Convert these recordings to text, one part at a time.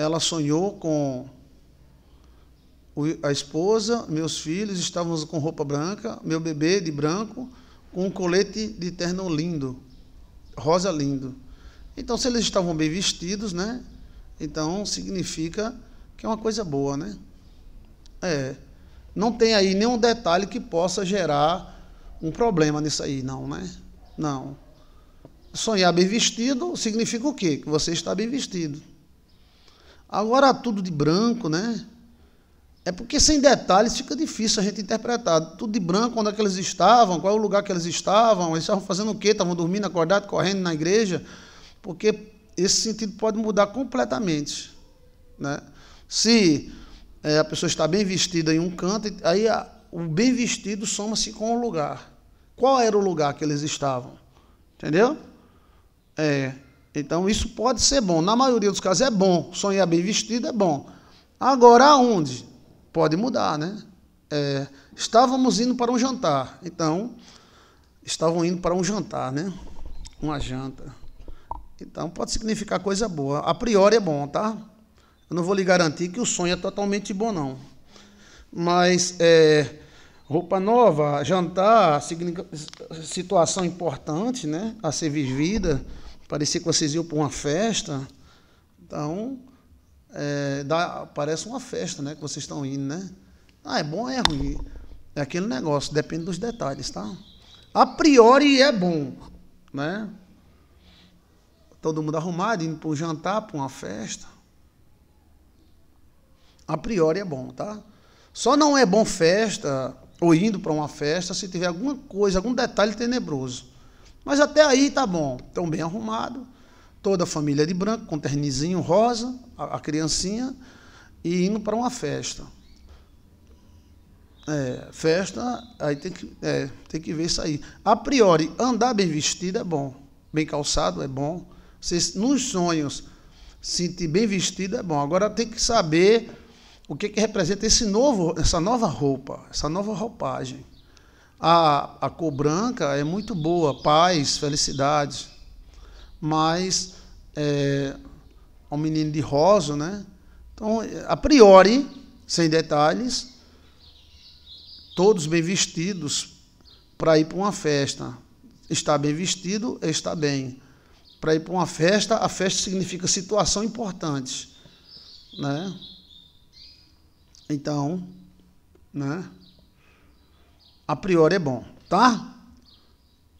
ela sonhou com a esposa, meus filhos, estávamos com roupa branca, meu bebê de branco, com um colete de terno lindo, rosa lindo. Então, se eles estavam bem vestidos, né? Então, significa que é uma coisa boa, né? É. Não tem aí nenhum detalhe que possa gerar um problema nisso aí, não, né? Não. Sonhar bem vestido significa o quê? Que você está bem vestido. Agora tudo de branco, né? É porque sem detalhes fica difícil a gente interpretar. Tudo de branco, onde é que eles estavam, qual é o lugar que eles estavam, eles estavam fazendo o quê? Estavam dormindo, acordados, correndo na igreja? Porque esse sentido pode mudar completamente. Né? Se é, a pessoa está bem vestida em um canto, aí a, o bem vestido soma-se com o lugar. Qual era o lugar que eles estavam? Entendeu? É, então isso pode ser bom. Na maioria dos casos é bom. Sonhar bem vestido é bom. Agora aonde? Pode mudar, né? É, estávamos indo para um jantar. Então, estavam indo para um jantar, né? Uma janta. Então pode significar coisa boa. A priori é bom, tá? Eu não vou lhe garantir que o sonho é totalmente bom, não. Mas é, roupa nova, jantar, situação importante, né? A ser vivida. Parecia que vocês iam para uma festa. Então, é, dá, parece uma festa né, que vocês estão indo, né? Ah, é bom ou é ruim? É aquele negócio, depende dos detalhes, tá? A priori é bom, né? Todo mundo arrumado, indo para um jantar, para uma festa. A priori é bom, tá? Só não é bom festa ou indo para uma festa se tiver alguma coisa, algum detalhe tenebroso. Mas até aí tá bom, tão bem arrumado, toda a família de branco, com ternizinho rosa, a, a criancinha, e indo para uma festa. É, festa, aí tem que, é, tem que ver isso aí. A priori, andar bem vestido é bom, bem calçado é bom. Se, nos sonhos, sentir bem vestido é bom. Agora tem que saber o que, que representa esse novo, essa nova roupa, essa nova roupagem. A, a cor branca é muito boa, paz, felicidade. Mas é, é, um menino de rosa, né? Então, a priori, sem detalhes, todos bem vestidos para ir para uma festa. Está bem vestido, está bem. Para ir para uma festa, a festa significa situação importante, né? Então, né? a priori é bom, tá?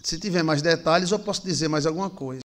Se tiver mais detalhes, eu posso dizer mais alguma coisa.